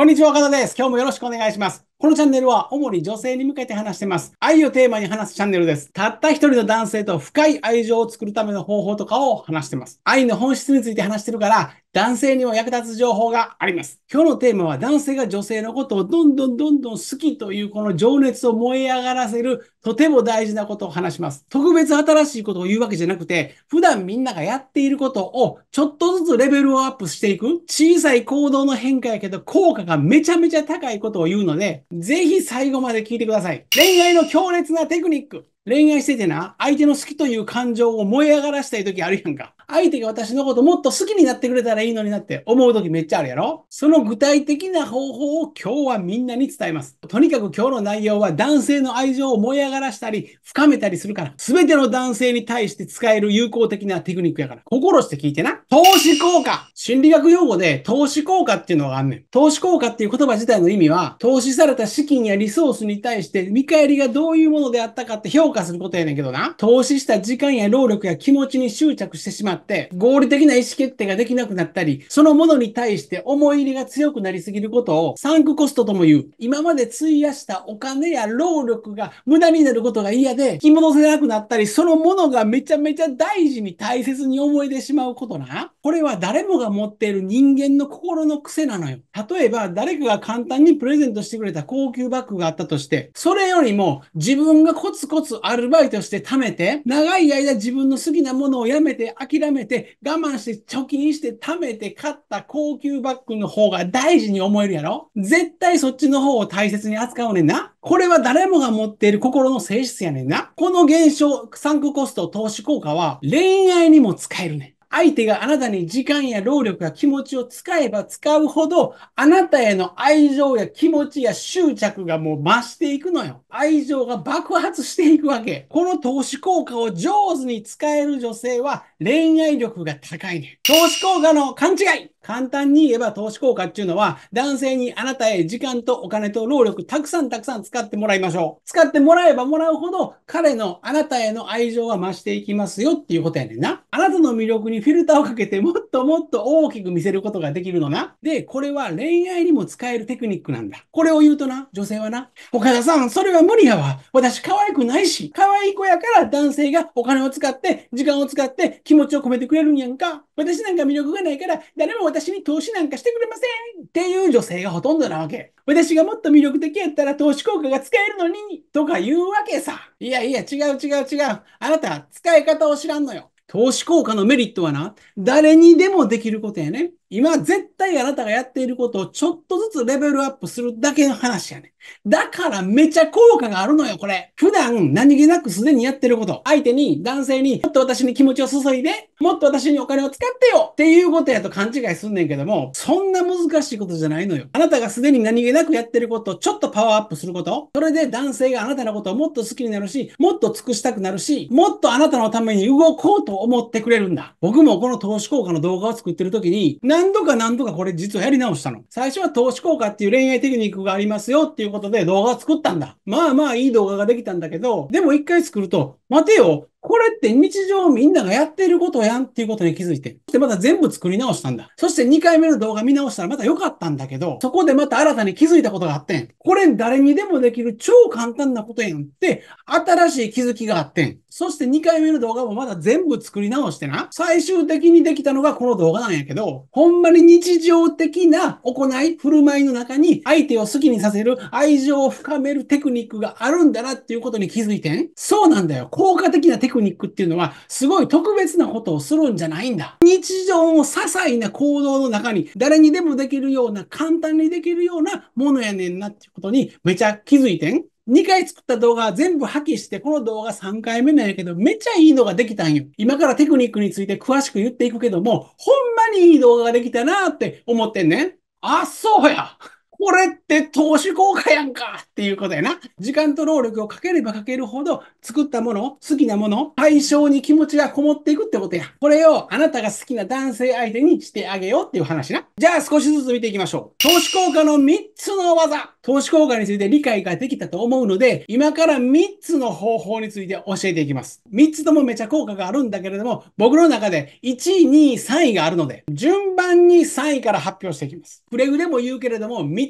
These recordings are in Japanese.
こんにちは、岡田です。今日もよろしくお願いします。このチャンネルは主に女性に向けて話してます。愛をテーマに話すチャンネルです。たった一人の男性と深い愛情を作るための方法とかを話してます。愛の本質について話してるから、男性にも役立つ情報があります。今日のテーマは男性が女性のことをどんどんどんどん好きというこの情熱を燃え上がらせるとても大事なことを話します。特別新しいことを言うわけじゃなくて、普段みんながやっていることをちょっとずつレベルをアップしていく小さい行動の変化やけど効果がめちゃめちゃ高いことを言うので、ぜひ最後まで聞いてください。恋愛の強烈なテクニック。恋愛しててな、相手の好きという感情を燃え上がらしたい時あるやんか。相手が私のこともっと好きになってくれたらいいのになって思う時めっちゃあるやろその具体的な方法を今日はみんなに伝えます。とにかく今日の内容は男性の愛情を燃え上がらしたり、深めたりするから、全ての男性に対して使える有効的なテクニックやから、心して聞いてな。投資効果心理学用語で投資効果っていうのがあんねん。投資効果っていう言葉自体の意味は、投資された資金やリソースに対して見返りがどういうものであったかって評価化することやねんけどな、投資した時間や労力や気持ちに執着してしまって、合理的な意思決定ができなくなったり、そのものに対して思い入れが強くなりすぎることを、サンクコストとも言う。今まで費やしたお金や労力が無駄になることが嫌で、引き戻せなくなったり、そのものがめちゃめちゃ大事に大切に思い出しまうことな。これは誰もが持っている人間の心の癖なのよ。例えば、誰かが簡単にプレゼントしてくれた高級バッグがあったとして、それよりも自分がコツコツアルバイトして貯めて、長い間自分の好きなものをやめて、諦めて、我慢して、貯金して、貯めて、買った高級バッグの方が大事に思えるやろ絶対そっちの方を大切に扱うねんな。これは誰もが持っている心の性質やねんな。この現象、サンクコスト投資効果は恋愛にも使えるねん。相手があなたに時間や労力や気持ちを使えば使うほど、あなたへの愛情や気持ちや執着がもう増していくのよ。愛情が爆発していくわけ。この投資効果を上手に使える女性は恋愛力が高いね。投資効果の勘違い簡単に言えば投資効果っていうのは、男性にあなたへ時間とお金と労力たくさんたくさん使ってもらいましょう。使ってもらえばもらうほど、彼のあなたへの愛情は増していきますよっていうことやねんな。あなたの魅力にフィルターをかけてもっともっと大きく見せることができるのな。で、これは恋愛にも使えるテクニックなんだ。これを言うとな、女性はな、岡田さん、それは無理やわ。私可愛くないし、可愛い子やから男性がお金を使って、時間を使って気持ちを込めてくれるんやんか。私なんか魅力がないから、誰も私に投資なんかしてくれませんっていう女性がほとんどなわけ。私がもっと魅力的やったら投資効果が使えるのにとか言うわけさ。いやいや、違う違う違う。あなた、使い方を知らんのよ。投資効果のメリットはな、誰にでもできることやね。今絶対あなたがやっていることをちょっとずつレベルアップするだけの話やねん。だからめちゃ効果があるのよ、これ。普段何気なくすでにやってること。相手に、男性に、もっと私に気持ちを注いで、もっと私にお金を使ってよっていうことやと勘違いすんねんけども、そんな難しいことじゃないのよ。あなたがすでに何気なくやってることをちょっとパワーアップすること。それで男性があなたのことをもっと好きになるし、もっと尽くしたくなるし、もっとあなたのために動こうと思ってくれるんだ。僕もこの投資効果の動画を作ってる時に、何度か何度かこれ実はやり直したの。最初は投資効果っていう恋愛テクニックがありますよっていうことで動画を作ったんだ。まあまあいい動画ができたんだけど、でも一回作ると、待てよ、これって日常みんながやっていることやんっていうことに気づいて。で、また全部作り直したんだ。そして2回目の動画見直したらまた良かったんだけど、そこでまた新たに気づいたことがあってん。これ誰にでもできる超簡単なことやんって、新しい気づきがあってん。そして2回目の動画もまだ全部作り直してな。最終的にできたのがこの動画なんやけど、ほんまに日常的な行い、振る舞いの中に相手を好きにさせる、愛情を深めるテクニックがあるんだなっていうことに気づいてん。そうなんだよ。効果的なテクニッククニックっていうのは、すごい特別なことをするんじゃないんだ。日常の些細な行動の中に、誰にでもできるような、簡単にできるようなものやねんなっていうことに、めちゃ気づいてん。2回作った動画全部破棄して、この動画3回目なんやけど、めっちゃいいのができたんよ。今からテクニックについて詳しく言っていくけども、ほんまにいい動画ができたなって思ってんね。あ、そうやこれって投資効果やんかっていうことやな。時間と労力をかければかけるほど作ったもの、好きなもの、対象に気持ちがこもっていくってことや。これをあなたが好きな男性相手にしてあげようっていう話な。じゃあ少しずつ見ていきましょう。投資効果の3つの技。投資効果について理解ができたと思うので、今から3つの方法について教えていきます。3つともめちゃ効果があるんだけれども、僕の中で1位、2位、3位があるので、順番に3位から発表していきます。くれぐれも言うけれども、3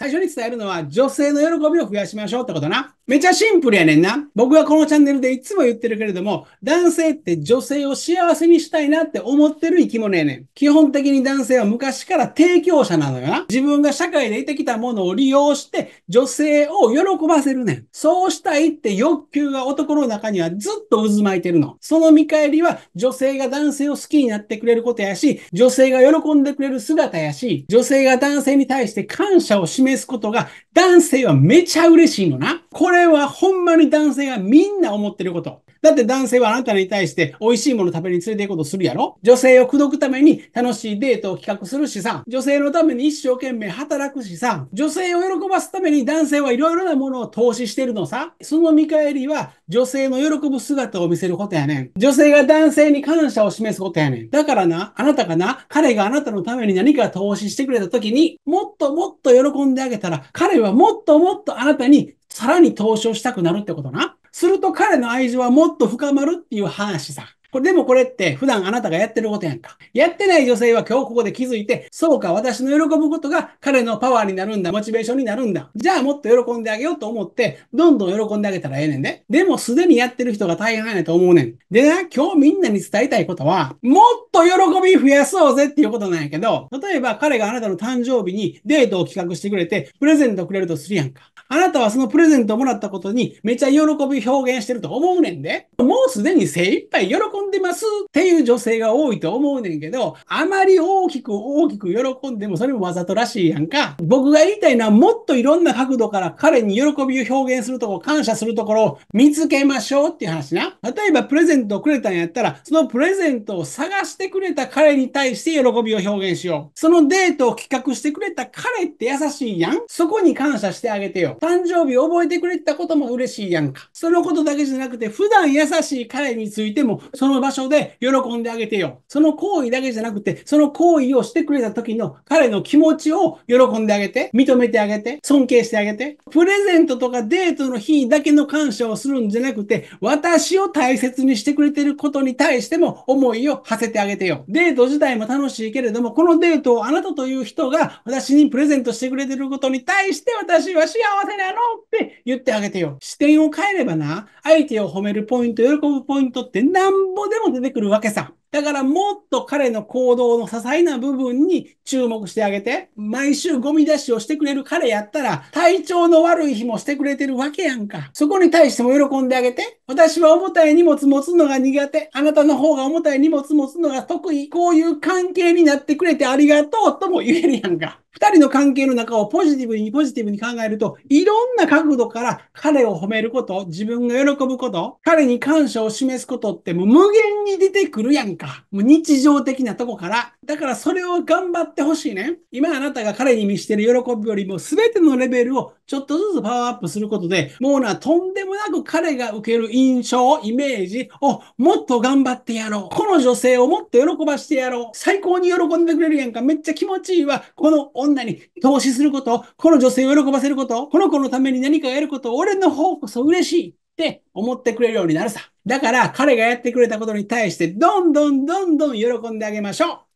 最初に伝えるのは、女性の喜びを増やしましょうってことな。めちゃシンプルやねんな。僕はこのチャンネルでいつも言ってるけれども、男性って女性を幸せにしたいなって思ってる生き物やねん。基本的に男性は昔から提供者なのよな。自分が社会で得てきたものを利用して、女性を喜ばせるねん。そうしたいって欲求が男の中にはずっと渦巻いてるの。その見返りは、女性が男性を好きになってくれることやし、女性が喜んでくれる姿やし、女性が男性に対して感謝を示示すことが男性はめちゃ嬉しいのな。これはほんまに男性がみんな思ってること。だって男性はあなたに対して美味しいもの食べに連れて行くことするやろ女性を口説くために楽しいデートを企画するしさ、女性のために一生懸命働くしさ、女性を喜ばすために男性はいろいろなものを投資してるのさ、その見返りは女性の喜ぶ姿を見せることやねん。女性が男性に感謝を示すことやねん。だからな、あなたがな、彼があなたのために何か投資してくれた時に、もっともっと喜んであげたら、彼彼はもっともっとあなたにさらに投資をしたくなるってことな。すると彼の愛情はもっと深まるっていう話さ。これでもこれって普段あなたがやってることやんか。やってない女性は今日ここで気づいて、そうか、私の喜ぶことが彼のパワーになるんだ、モチベーションになるんだ。じゃあもっと喜んであげようと思って、どんどん喜んであげたらええねんで。でもすでにやってる人が大半やと思うねん。でな、今日みんなに伝えたいことは、もっと喜び増やそうぜっていうことなんやけど、例えば彼があなたの誕生日にデートを企画してくれて、プレゼントくれるとするやんか。あなたはそのプレゼントをもらったことにめちゃ喜び表現してると思うねんで。もうすでに精一杯喜んでますっていう女性が多いと思うねんけど、あまり大きく大きく喜んでもそれもわざとらしいやんか。僕が言いたいのはもっといろんな角度から彼に喜びを表現するところ、感謝するところを見つけましょうっていう話な。例えばプレゼントをくれたんやったら、そのプレゼントを探してくれた彼に対して喜びを表現しよう。そのデートを企画してくれた彼って優しいやん。そこに感謝してあげてよ。誕生日覚えてくれたことも嬉しいやんか。そのことだけじゃなくて、普段優しい彼についても、そのの場所で喜んであげてよ。その行為だけじゃなくて、その行為をしてくれた時の彼の気持ちを喜んであげて、認めてあげて、尊敬してあげて、プレゼントとかデートの日だけの感謝をするんじゃなくて、私を大切にしてくれてることに対しても思いを馳せてあげてよ。デート自体も楽しいけれども、このデートをあなたという人が私にプレゼントしてくれてることに対して私は幸せなのって言ってあげてよ。視点を変えればな、相手を褒めるポイント、喜ぶポイントってなんこでも出てくるわけさ。だからもっと彼の行動の些細な部分に注目してあげて、毎週ゴミ出しをしてくれる彼やったら、体調の悪い日もしてくれてるわけやんか。そこに対しても喜んであげて、私は重たい荷物持つのが苦手、あなたの方が重たい荷物持つのが得意、こういう関係になってくれてありがとうとも言えるやんか。二人の関係の中をポジティブにポジティブに考えると、いろんな角度から彼を褒めること、自分が喜ぶこと、彼に感謝を示すことってもう無限に出てくるやんか。もう日常的なとこからだからそれを頑張ってほしいね。今あなたが彼に見してる喜びよりも全てのレベルをちょっとずつパワーアップすることで、もうな、とんでもなく彼が受ける印象、イメージをもっと頑張ってやろう。この女性をもっと喜ばしてやろう。最高に喜んでくれるやんか。めっちゃ気持ちいいわ。この女に投資すること、この女性を喜ばせること、この子のために何かやること、俺の方こそ嬉しい。って思ってくれるようになるさ。だから彼がやってくれたことに対してどんどんどんどん喜んであげましょう。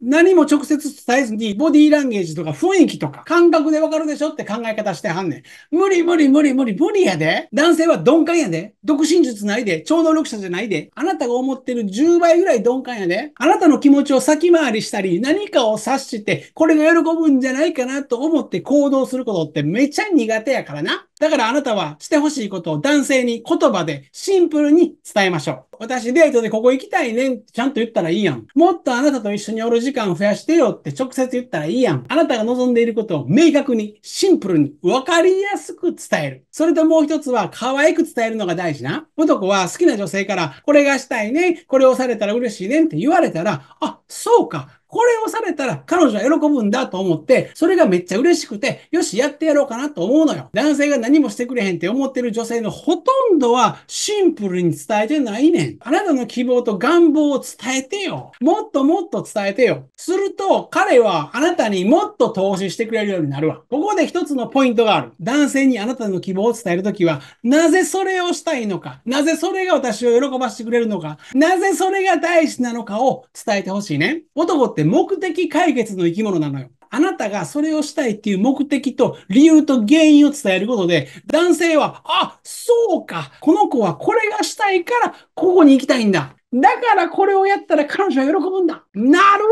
何も直接伝えずに、ボディーランゲージとか雰囲気とか感覚でわかるでしょって考え方してはんねん。無理無理無理無理無理やで。男性は鈍感やで。独身術ないで。超能力者じゃないで。あなたが思ってる10倍ぐらい鈍感やで。あなたの気持ちを先回りしたり、何かを察して、これが喜ぶんじゃないかなと思って行動することってめちゃ苦手やからな。だからあなたはしてほしいことを男性に言葉でシンプルに伝えましょう。私デートでここ行きたいねんちゃんと言ったらいいやん。もっとあなたと一緒におる時間を増やしてよって直接言ったらいいやん。あなたが望んでいることを明確に、シンプルに、わかりやすく伝える。それともう一つは、可愛く伝えるのが大事な。男は好きな女性から、これがしたいね、これをされたら嬉しいねんって言われたら、あ、そうか。これをされたら彼女は喜ぶんだと思って、それがめっちゃ嬉しくて、よし、やってやろうかなと思うのよ。男性が何もしてくれへんって思ってる女性のほとんどはシンプルに伝えてないねん。あなたの希望と願望を伝えてよ。もっともっと伝えてよ。すると、彼はあなたにもっと投資してくれるようになるわ。ここで一つのポイントがある。男性にあなたの希望を伝えるときは、なぜそれをしたいのか。なぜそれが私を喜ばせてくれるのか。なぜそれが大事なのかを伝えてほしいね。男って目的解決の生き物なのよ。あなたがそれをしたいっていう目的と理由と原因を伝えることで、男性は、あ、そうか、この子はこれがしたいから、ここに行きたいんだ。だからこれをやったら彼女は喜ぶんだ。なる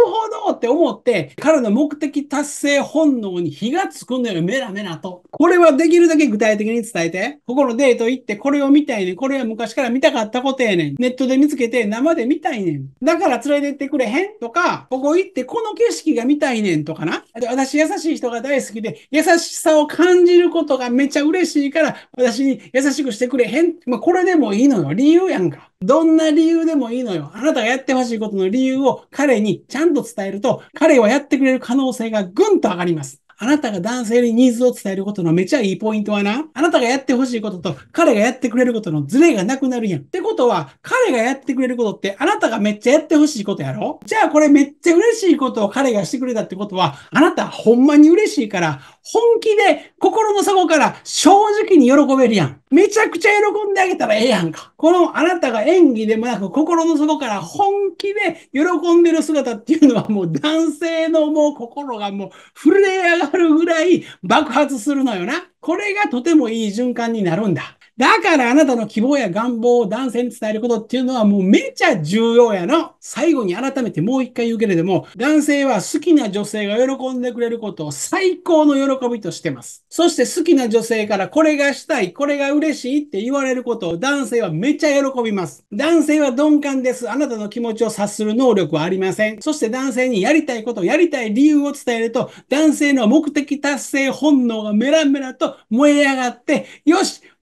ほどって思って、彼の目的達成本能に火がつくのよ、メラメラと。これはできるだけ具体的に伝えて。ここのデート行って、これを見たいねん。これは昔から見たかったことやねん。ネットで見つけて、生で見たいねん。だから連れてってくれへんとか、ここ行って、この景色が見たいねんとかな。私優しい人が大好きで、優しさを感じることがめちゃ嬉しいから、私に優しくしてくれへん。まあ、これでもいいのよ。理由やんか。どんな理由でもいいのよ。あなたがやってほしいことの理由を彼にちゃんと伝えると、彼はやってくれる可能性がぐんと上がります。あなたが男性にニーズを伝えることのめちゃいいポイントはな、あなたがやってほしいことと彼がやってくれることのズレがなくなるやん。ってことは、彼がやってくれることってあなたがめっちゃやってほしいことやろじゃあこれめっちゃ嬉しいことを彼がしてくれたってことは、あなたほんまに嬉しいから、本気で心の底から正直に喜べるやん。めちゃくちゃ喜んであげたらええやんか。このあなたが演技でもなく心の底から本気で喜んでる姿っていうのはもう男性のもう心がもう震え上がわるぐらい爆発するのよな。これがとてもいい循環になるんだ。だからあなたの希望や願望を男性に伝えることっていうのはもうめちゃ重要やの。最後に改めてもう一回言うけれども、男性は好きな女性が喜んでくれることを最高の喜びとしてます。そして好きな女性からこれがしたい、これが嬉しいって言われることを男性はめちゃ喜びます。男性は鈍感です。あなたの気持ちを察する能力はありません。そして男性にやりたいこと、やりたい理由を伝えると、男性の目的達成本能がメラメラと燃え上がって、よし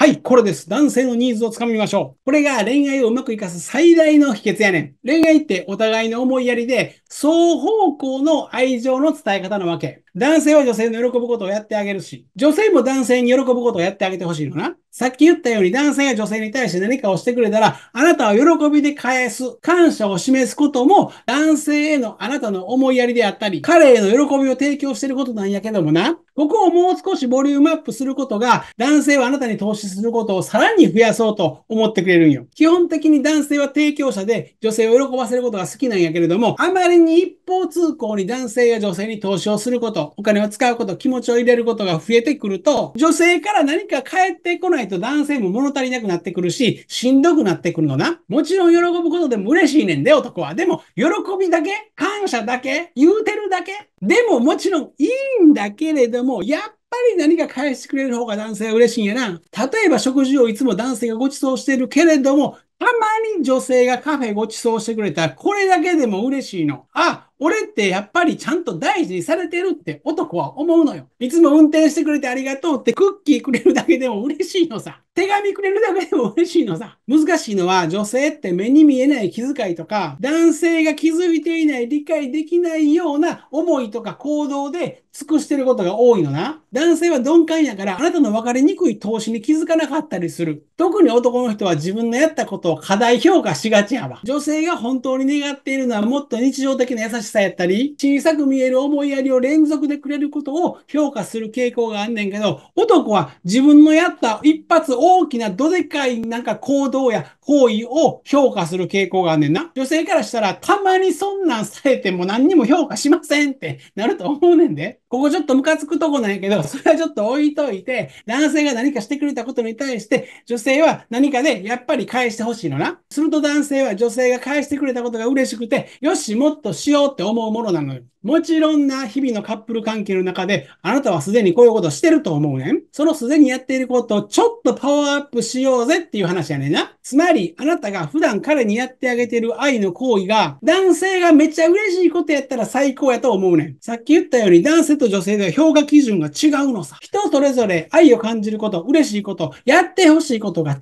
はい、これです。男性のニーズをつかみましょう。これが恋愛をうまくいかす最大の秘訣やねん。恋愛ってお互いの思いやりで、双方向の愛情の伝え方なわけ。男性は女性の喜ぶことをやってあげるし、女性も男性に喜ぶことをやってあげてほしいのな。さっき言ったように男性が女性に対して何かをしてくれたら、あなたは喜びで返す、感謝を示すことも、男性へのあなたの思いやりであったり、彼への喜びを提供していることなんやけどもな。ここをもう少しボリュームアップすることが、男性はあなたに投資することをさらに増やそうと思ってくれるんよ。基本的に男性は提供者で、女性を喜ばせることが好きなんやけれども、あまりに一方通行に男性や女性に投資をすること、お金を使うこと、気持ちを入れることが増えてくると、女性から何か返ってこないと男性も物足りなくなってくるし、しんどくなってくるのな。もちろん喜ぶことでも嬉しいねんで、男は。でも、喜びだけ感謝だけ言うてるだけでももちろんいいんだけれども、やっぱり何か返してくれる方が男性は嬉しいんやな。例えば食事をいつも男性がご馳走してるけれども、たまに女性がカフェご馳走してくれたら、これだけでも嬉しいの。あ、俺ってやっぱりちゃんと大事にされてるって男は思うのよ。いつも運転してくれてありがとうってクッキーくれるだけでも嬉しいのさ。手紙くれるだけでも嬉しいのさ。難しいのは女性って目に見えない気遣いとか、男性が気づいていない理解できないような思いとか行動で尽くしてることが多いのな。男性は鈍感やから、あなたの分かりにくい投資に気づかなかったりする。特に男の人は自分のやったことを過大評価しがちやわ。女性が本当に願っているのはもっと日常的な優しさやったり、小さく見える思いやりを連続でくれることを評価する傾向があんねんけど、男は自分のやった一発大きなどでかいなんか行動や行為を評価する傾向があんねんな。女性からしたらたまにそんなんされても何にも評価しませんってなると思うねんで。ここちょっとムカつくとこなんやけど、それはちょっと置いといて、男性が何かしてくれたことに対して、女性は何かで、やっぱり返してほしいのな。すると男性は女性が返してくれたことが嬉しくて、よし、もっとしようって思うものなのよ。もちろんな日々のカップル関係の中で、あなたはすでにこういうことしてると思うねん。そのすでにやっていることをちょっとパワーアップしようぜっていう話やねんな。つまり、あなたが普段彼にやってあげてる愛の行為が、男性がめっちゃ嬉しいことやったら最高やと思うねん。さっき言ったように、男性と女性では評価基準が違うのさ。人それぞれ愛を感じること、嬉しいこと、やってほしいことが違う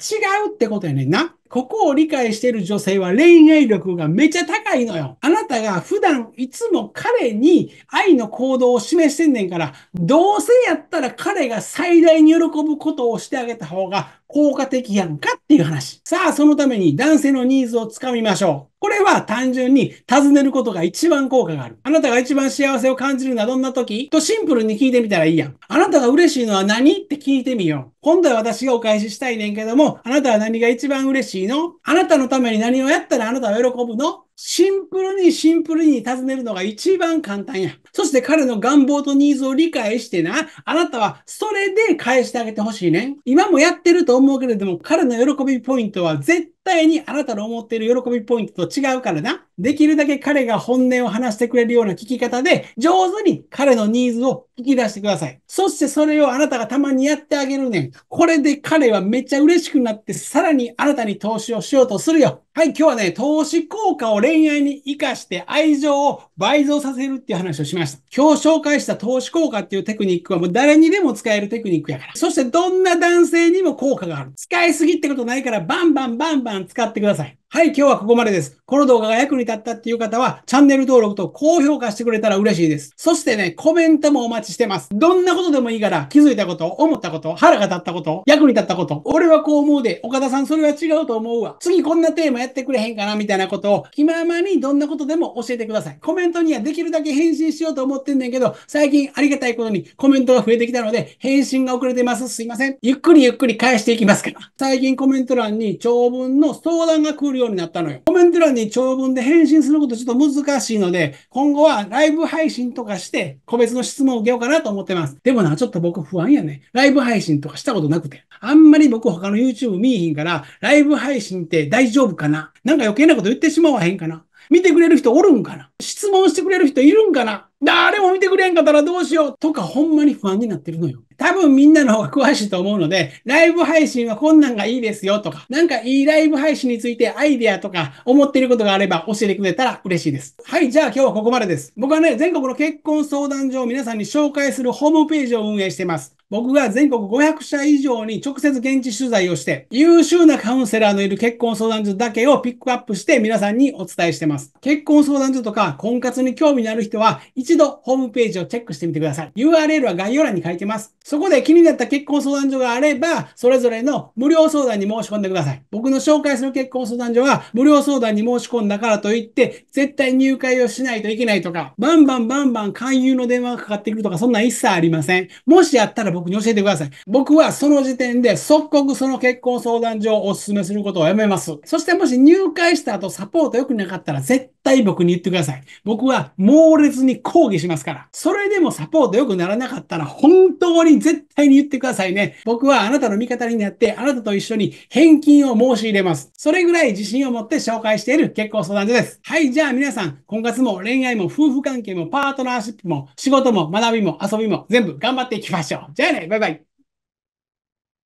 ってことやねんな。ここを理解している女性は恋愛力がめちゃ高いのよ。あなたが普段いつも彼に愛の行動を示してんねんから、どうせやったら彼が最大に喜ぶことをしてあげた方が効果的やんかっていう話。さあ、そのために男性のニーズをつかみましょう。これは単純に尋ねることが一番効果がある。あなたが一番幸せを感じるのはどんな時とシンプルに聞いてみたらいいやん。あなたが嬉しいのは何って聞いてみよう。今度は私がお返ししたいねんけども、あなたは何が一番嬉しいのあなたのために何をやったらあなたは喜ぶのシンプルにシンプルに尋ねるのが一番簡単や。そして彼の願望とニーズを理解してな、あなたはそれで返してあげてほしいね。今もやってると思うけれども、彼の喜びポイントは絶対にあなたの思っている喜びポイントと違うからな。できるだけ彼が本音を話してくれるような聞き方で、上手に彼のニーズを聞き出してください。そしてそれをあなたがたまにやってあげるねん。これで彼はめっちゃ嬉しくなって、さらにあなたに投資をしようとするよ。はい、今日はね、投資効果を恋愛に活かして愛情を倍増させるっていう話をしました。今日紹介した投資効果っていうテクニックはもう誰にでも使えるテクニックやから。そしてどんな男性にも効果がある。使いすぎってことないからバンバンバンバン使ってください。はい、今日はここまでです。この動画が役に立ったっていう方は、チャンネル登録と高評価してくれたら嬉しいです。そしてね、コメントもお待ちしてます。どんなことでもいいから、気づいたこと、思ったこと、腹が立ったこと、役に立ったこと、俺はこう思うで、岡田さんそれは違うと思うわ。次こんなテーマやってくれへんかな、みたいなことを、気ままにどんなことでも教えてください。コメントにはできるだけ返信しようと思ってんねんけど、最近ありがたいことにコメントが増えてきたので、返信が遅れてます。すいません。ゆっくりゆっくり返していきますから。最近コメント欄に長文の相談が来るるようになったのよ。コメント欄に長文で返信することちょっと難しいので、今後はライブ配信とかして、個別の質問を受けようかなと思ってます。でもな、ちょっと僕不安やね。ライブ配信とかしたことなくて。あんまり僕他の YouTube 見えひんから、ライブ配信って大丈夫かななんか余計なこと言ってしまわへんかな見てくれる人おるんかな質問してくれる人いるんかな誰も見てくれんかったらどうしようとかほんまに不安になってるのよ。多分みんなの方が詳しいと思うので、ライブ配信はこんなんがいいですよとか、なんかいいライブ配信についてアイデアとか思っていることがあれば教えてくれたら嬉しいです。はい、じゃあ今日はここまでです。僕はね、全国の結婚相談所を皆さんに紹介するホームページを運営しています。僕が全国500社以上に直接現地取材をして、優秀なカウンセラーのいる結婚相談所だけをピックアップして皆さんにお伝えしてます。結婚相談所とか婚活に興味のある人は、一度ホームページをチェックしてみてください。URL は概要欄に書いてます。そこで気になった結婚相談所があれば、それぞれの無料相談に申し込んでください。僕の紹介する結婚相談所は、無料相談に申し込んだからといって、絶対入会をしないといけないとか、バンバンバンバン勧誘の電話がかかってくるとか、そんな一切ありません。もしやったら僕に教えてください。僕はその時点で即刻その結婚相談所をお勧めすることをやめます。そしてもし入会した後サポート良くなかったら絶対僕に言ってください。僕は猛烈に抗議しますから。それでもサポート良くならなかったら本当に絶対に言ってくださいね。僕はあなたの味方になってあなたと一緒に返金を申し入れます。それぐらい自信を持って紹介している結婚相談所です。はい、じゃあ皆さん、今月も恋愛も夫婦関係もパートナーシップも仕事も学びも遊びも全部頑張っていきましょう。じゃ Bene, bye bye.